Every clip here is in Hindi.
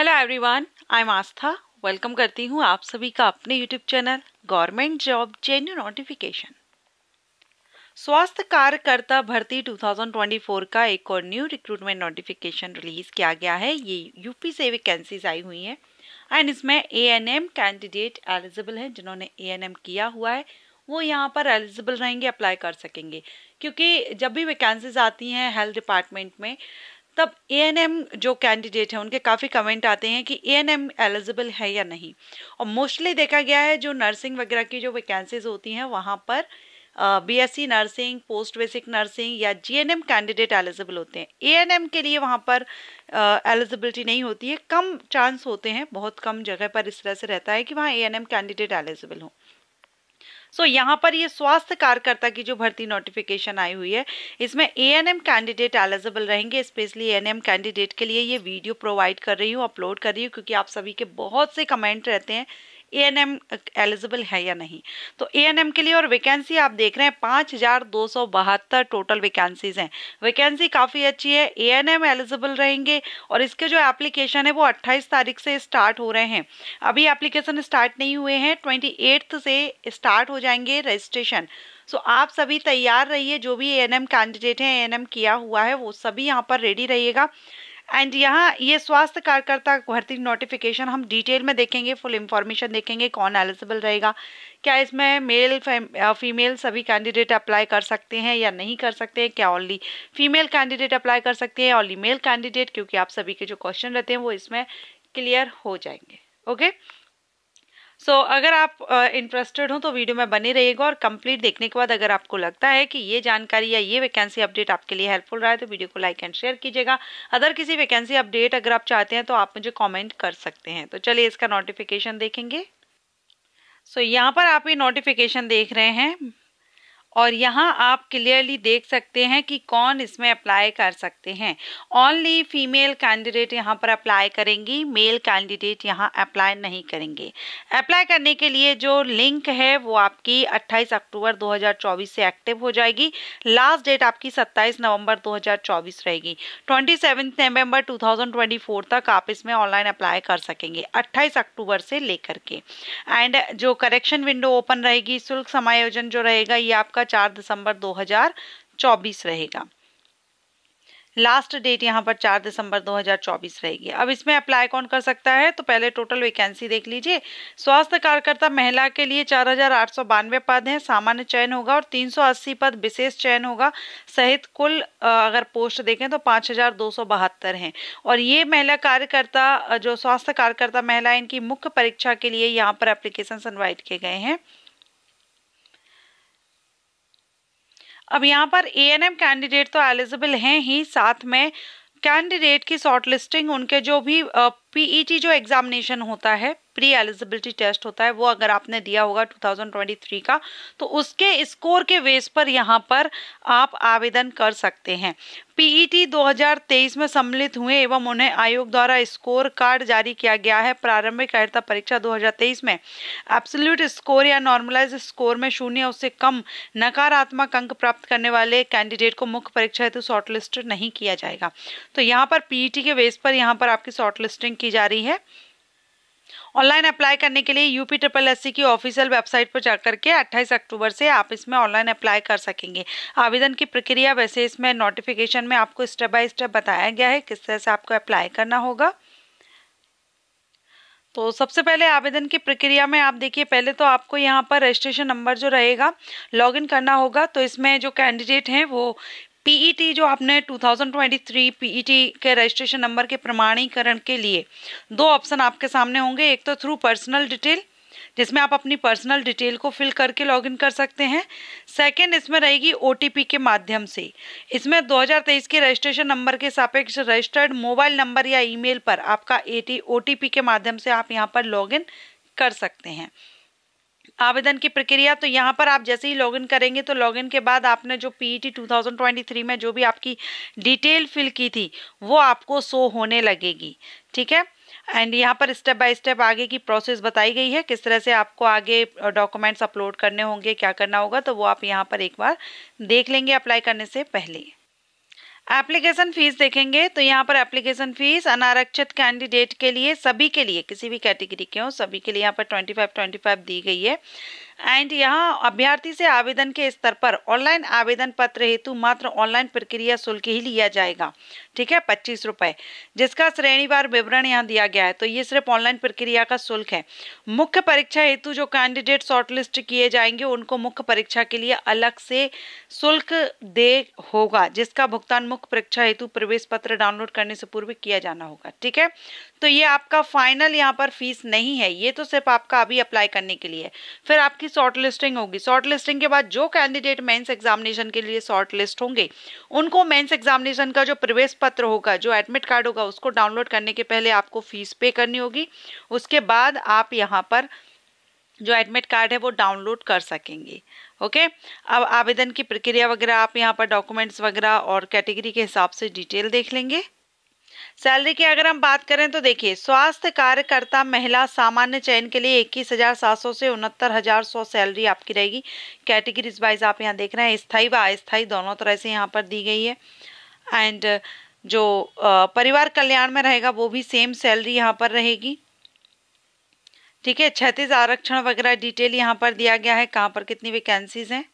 Hello everyone I am Aastha welcome करती हूँ आप सभी का अपने YouTube channel government job genuine notification स्वास्थ्य कार्यकर्ता भर्ती 2024 का एक और न्यू रिक्रूटमेंट नोटिफिकेशन रिलीज किया गया है ये यूपी से वैकेंसीज आई हुई हैं एंड इसमें A N M candidate eligible है जिन्होंने ए एन एम किया हुआ है वो यहाँ पर एलिजिबल रहेंगे अप्लाई कर सकेंगे क्योंकि जब भी वैकेंसीज आती हैं हेल्थ डिपार्टमेंट में तब ए एन एम जो कैंडिडेट हैं उनके काफ़ी कमेंट आते हैं कि ए एन एम एलिजिबल है या नहीं और मोस्टली देखा गया है जो नर्सिंग वगैरह की जो वैकेंसीज होती हैं वहाँ पर B S C nursing post basic nursing या G N M candidate eligible होते हैं ए एन एम के लिए वहाँ पर एलिजिबिलिटी नहीं होती है कम चांस होते हैं बहुत कम जगह पर इस तरह से रहता है कि वहाँ A N M candidate eligible हों सो यहाँ पर ये स्वास्थ्य कार्यकर्ता की जो भर्ती नोटिफिकेशन आई हुई है इसमें A N M candidate eligible रहेंगे specially A N M candidate के लिए ये वीडियो प्रोवाइड कर रही हूँ अपलोड कर रही हूँ क्योंकि आप सभी के बहुत से कमेंट रहते हैं ए एन एम एलिजिबल है या नहीं तो ए एन एम के लिए और वैकेंसी आप देख रहे हैं पाँच हज़ार दो सौ बहत्तर टोटल वैकेंसीज हैं वैकेंसी काफ़ी अच्छी है ए एन एम एलिजिबल रहेंगे और इसके जो एप्लीकेशन है वो अट्ठाईस तारीख से स्टार्ट हो रहे हैं अभी एप्लीकेशन स्टार्ट नहीं हुए हैं ट्वेंटी एट्थ से स्टार्ट हो जाएंगे रजिस्ट्रेशन सो so, आप सभी तैयार रहिए जो भी ए एन एम कैंडिडेट हैं ए एन एम किया हुआ है वो सभी यहाँ पर रेडी रहिएगा एंड यहाँ ये स्वास्थ्य कार्यकर्ता भर्ती नोटिफिकेशन हम डिटेल में देखेंगे फुल इंफॉर्मेशन देखेंगे कौन एलिजिबल रहेगा क्या इसमें मेल फीमेल सभी कैंडिडेट अप्लाई कर सकते हैं या नहीं कर सकते हैं क्या ओनली फीमेल कैंडिडेट अप्लाई कर सकते हैं ओनली मेल कैंडिडेट क्योंकि आप सभी के जो क्वेश्चन रहते हैं वो इसमें क्लियर हो जाएंगे ओके okay? सो so, अगर आप इंटरेस्टेड हो तो वीडियो में बने रहिएगा और कंप्लीट देखने के बाद अगर आपको लगता है कि ये जानकारी या ये वैकेंसी अपडेट आपके लिए हेल्पफुल रहा है तो वीडियो को लाइक एंड शेयर कीजिएगा अदर किसी वैकेंसी अपडेट अगर आप चाहते हैं तो आप मुझे कॉमेंट कर सकते हैं तो चलिए इसका नोटिफिकेशन देखेंगे सो so, यहाँ पर आप ये नोटिफिकेशन देख रहे हैं और यहाँ आप क्लियरली देख सकते हैं कि कौन इसमें अप्लाई कर सकते हैं ओनली फीमेल कैंडिडेट यहाँ पर अप्लाई करेंगी मेल कैंडिडेट यहाँ अप्लाई नहीं करेंगे अप्लाई करने के लिए जो लिंक है वो आपकी 28 अक्टूबर 2024 से एक्टिव हो जाएगी लास्ट डेट आपकी 27 नवंबर 2024 रहेगी 27 नवंबर टू तक आप इसमें ऑनलाइन अप्लाई कर सकेंगे अट्ठाईस अक्टूबर से लेकर के एंड जो करेक्शन विंडो ओपन रहेगी शुल्क समायोजन जो रहेगा ये आपका आपका 4 दिसंबर 2024 रहेगा लास्ट डेट यहाँ पर 4 दिसंबर 2024 रहेगी अब इसमें अप्लाई कौन कर सकता है तो पहले टोटल वैकेंसी देख लीजिए स्वास्थ्य कार्यकर्ता महिला के लिए चार पद हैं सामान्य चयन होगा और 380 पद विशेष चयन होगा सहित कुल अगर पोस्ट देखें तो पाँच हैं और ये महिला कार्यकर्ता जो स्वास्थ्य कार्यकर्ता महिला इनकी मुख्य परीक्षा के लिए यहाँ पर एप्लीकेशन इन्वाइट किए गए हैं अब यहाँ पर ए एन एम कैंडिडेट तो एलिजिबल हैं ही साथ में कैंडिडेट की शॉर्ट लिस्टिंग उनके जो भी पीईटी e जो एग्जामिनेशन होता है प्री एलिजिबिलिटी टेस्ट होता है वो अगर आपने दिया होगा 2023 का तो उसके स्कोर के बेस पर यहाँ पर आप आवेदन कर सकते हैं पीईटी 2023 e में सम्मिलित हुए एवं उन्हें आयोग द्वारा स्कोर कार्ड जारी किया गया है प्रारंभिक अहिता परीक्षा 2023 में एब्सोल्यूट स्कोर या नॉर्मलाइज स्कोर में शून्य उससे कम नकारात्मक अंक प्राप्त करने वाले कैंडिडेट को मुख्य परीक्षा हेतु शॉर्टलिस्ट नहीं किया जाएगा तो यहाँ पर पीईटी e के बेस पर यहाँ पर आपकी शॉर्टलिस्टिंग की जा रही है ऑनलाइन अप्लाई करने के लिए यूपी ट्रिपल एस की ऑफिशियल वेबसाइट पर जाकर के 28 अक्टूबर से आप इसमें ऑनलाइन अप्लाई कर सकेंगे आवेदन की प्रक्रिया वैसे इसमें नोटिफिकेशन में आपको स्टेप बाय स्टेप बताया गया है किस तरह से आपको अप्लाई करना होगा तो सबसे पहले आवेदन की प्रक्रिया में आप देखिए पहले तो आपको यहाँ पर रजिस्ट्रेशन नंबर जो रहेगा लॉगिन करना होगा तो इसमें जो कैंडिडेट हैं वो पीईटी e जो आपने 2023 पीईटी e के रजिस्ट्रेशन नंबर के प्रमाणीकरण के लिए दो ऑप्शन आपके सामने होंगे एक तो थ्रू पर्सनल डिटेल जिसमें आप अपनी पर्सनल डिटेल को फिल करके लॉगिन कर सकते हैं सेकंड इसमें रहेगी ओ के माध्यम से इसमें 2023 के रजिस्ट्रेशन नंबर के सापेक्ष रजिस्टर्ड मोबाइल नंबर या ईमेल पर आपका ए टी के माध्यम से आप यहाँ पर लॉगिन कर सकते हैं आवेदन की प्रक्रिया तो यहाँ पर आप जैसे ही लॉगिन करेंगे तो लॉगिन के बाद आपने जो पी ई e में जो भी आपकी डिटेल फिल की थी वो आपको शो होने लगेगी ठीक है एंड यहाँ पर स्टेप बाय स्टेप आगे की प्रोसेस बताई गई है किस तरह से आपको आगे डॉक्यूमेंट्स अपलोड करने होंगे क्या करना होगा तो वो आप यहाँ पर एक बार देख लेंगे अप्लाई करने से पहले एप्लीकेशन फीस देखेंगे तो यहाँ पर एप्लीकेशन फीस अनारक्षित कैंडिडेट के लिए सभी के लिए किसी भी कैटेगरी के हो सभी के लिए यहाँ पर ट्वेंटी फाइव ट्वेंटी फाइव दी गई है एंड यहाँ अभ्यर्थी से आवेदन के स्तर पर ऑनलाइन आवेदन पत्र हेतु मात्र ऑनलाइन प्रक्रिया शुल्क ही लिया जाएगा ठीक है पच्चीस रुपये जिसका श्रेणीवार विवरण यहाँ दिया गया है तो ये सिर्फ ऑनलाइन प्रक्रिया का शुल्क है मुख्य परीक्षा हेतु जो कैंडिडेट शॉर्टलिस्ट किए जाएंगे उनको मुख्य परीक्षा के लिए अलग से शुल्क दे होगा जिसका भुगतान मुख्य परीक्षा हेतु प्रवेश पत्र डाउनलोड करने से पूर्व किया जाना होगा ठीक है तो ये आपका फाइनल यहाँ पर फीस नहीं है ये तो सिर्फ आपका अभी अप्लाई करने के लिए फिर आपकी शॉर्ट लिस्टिंग होगी शॉर्ट लिस्टिंग के बाद जो कैंडिडेट मेंस एग्जामिनेशन के लिए शॉर्ट लिस्ट होंगे उनको मेंस एग्जामिनेशन का जो प्रवेश पत्र होगा जो एडमिट कार्ड होगा उसको डाउनलोड करने के पहले आपको फीस पे करनी होगी उसके बाद आप यहाँ पर जो एडमिट कार्ड है वो डाउनलोड कर सकेंगे ओके okay? अब आवेदन की प्रक्रिया वगैरह आप यहाँ पर डॉक्यूमेंट्स वगैरह और कैटेगरी के हिसाब से डिटेल देख लेंगे सैलरी की अगर हम बात करें तो देखिए स्वास्थ्य कार्यकर्ता महिला सामान्य चयन के लिए इक्कीस हजार सात सौ से उनहत्तर हजार सौ सैलरी आपकी रहेगी कैटेगरीज वाइज आप यहाँ देख रहे हैं स्थायी व अस्थायी दोनों तरह से यहाँ पर दी गई है एंड जो परिवार कल्याण में रहेगा वो भी सेम सैलरी यहाँ पर रहेगी ठीक है छत्तीस आरक्षण वगैरह डिटेल यहाँ पर दिया गया है कहाँ पर कितनी वैकेंसीज हैं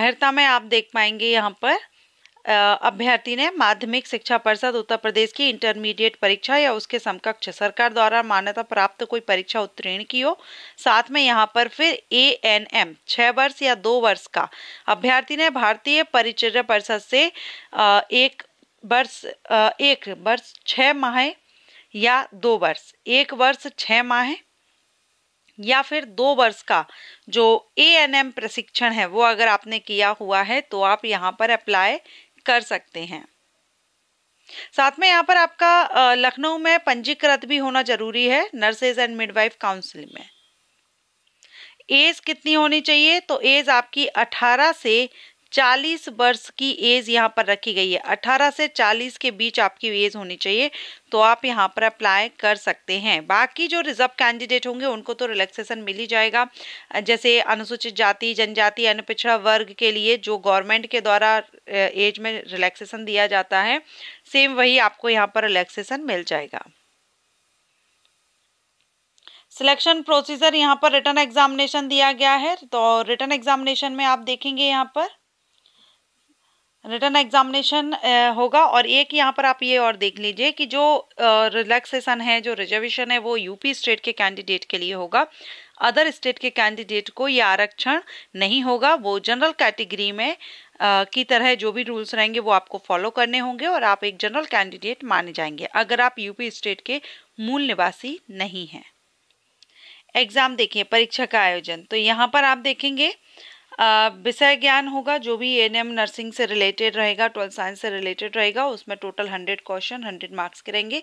अहर्ता में आप देख पाएंगे यहाँ पर अभ्यर्थी ने माध्यमिक शिक्षा परिषद उत्तर प्रदेश की इंटरमीडिएट परीक्षा या उसके समकक्ष सरकार द्वारा मान्यता प्राप्त कोई परीक्षा उत्तीर्ण की हो साथ में यहाँ पर फिर ए एन एम छः वर्ष या दो वर्ष का अभ्यर्थी ने भारतीय परिचर्या परिषद से एक वर्ष एक वर्ष छः माह या दो वर्ष एक वर्ष छः माह या फिर दो वर्ष का जो ए एन एम प्रशिक्षण है वो अगर आपने किया हुआ है तो आप यहाँ पर अप्लाई कर सकते हैं साथ में यहाँ पर आपका लखनऊ में पंजीकृत भी होना जरूरी है नर्सेज एंड मिडवाइफ काउंसिल में एज कितनी होनी चाहिए तो एज आपकी 18 से चालीस वर्ष की एज यहाँ पर रखी गई है अठारह से चालीस के बीच आपकी एज होनी चाहिए तो आप यहाँ पर अप्लाई कर सकते हैं बाकी जो रिजर्व कैंडिडेट होंगे उनको तो रिलैक्सेशन मिल ही जाएगा जैसे अनुसूचित जाति जनजाति अनपिछड़ा वर्ग के लिए जो गवर्नमेंट के द्वारा एज में रिलैक्सेशन दिया जाता है सेम वही आपको यहाँ पर रिलैक्सेशन मिल जाएगा सिलेक्शन प्रोसीजर यहाँ पर रिटर्न एग्जामिनेशन दिया गया है तो रिटर्न एग्जामिनेशन में आप देखेंगे यहाँ पर रिटर्न एग्जामिनेशन होगा और एक यहाँ पर आप ये और देख लीजिए कि जो रिलैक्सेशन है जो रिजर्वेशन है वो यूपी स्टेट के कैंडिडेट के लिए होगा अदर स्टेट के कैंडिडेट को ये आरक्षण नहीं होगा वो जनरल कैटेगरी में आ, की तरह जो भी रूल्स रहेंगे वो आपको फॉलो करने होंगे और आप एक जनरल कैंडिडेट माने जाएंगे अगर आप यूपी स्टेट के मूल निवासी नहीं हैं एग्ज़ाम देखिए परीक्षा का आयोजन तो यहाँ पर आप देखेंगे विषय ज्ञान होगा जो भी एन एम नर्सिंग से रिलेटेड रहेगा ट्वेल्थ साइंस से रिलेटेड रहेगा उसमें total hundred question hundred marks के रहेंगे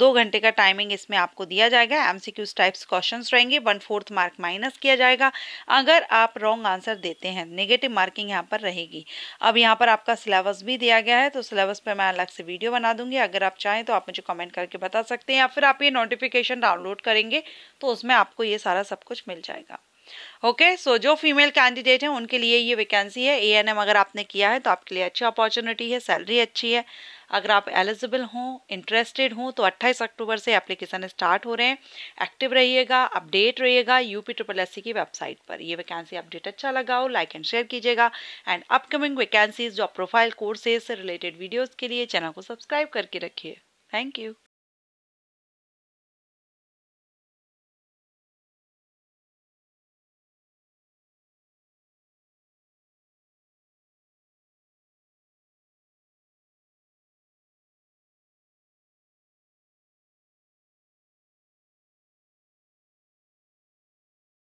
दो घंटे का टाइमिंग इसमें आपको दिया जाएगा M C Qs types question रहेंगे वन फोर्थ मार्क माइनस किया जाएगा अगर आप रॉन्ग आंसर देते हैं नेगेटिव मार्किंग यहाँ पर रहेगी अब यहाँ पर आपका सिलेबस भी दिया गया है तो सिलेबस पर मैं अलग से वीडियो बना दूंगी अगर आप चाहें तो आप मुझे कॉमेंट करके बता सकते हैं या फिर आप ये नोटिफिकेशन डाउनलोड करेंगे तो उसमें आपको ये सारा सब कुछ मिल जाएगा ओके okay, सो so जो फीमेल कैंडिडेट हैं उनके लिए ये वैकेंसी है ए एन एम अगर आपने किया है तो आपके लिए अच्छी अपॉर्चुनिटी है सैलरी अच्छी है अगर आप एलिजिबल हों इंटरेस्टेड हों तो 28 अक्टूबर से एप्लीकेशन स्टार्ट हो रहे हैं एक्टिव रहिएगा अपडेट रहिएगा यूपी ट्रिपल एस की वेबसाइट पर ये वैकेंसी अपडेट अच्छा लगा हो लाइक एंड शेयर कीजिएगा and upcoming vacancies job profile courses से रिलेटेड वीडियोज़ के लिए चैनल को सब्सक्राइब करके रखिए थैंक यू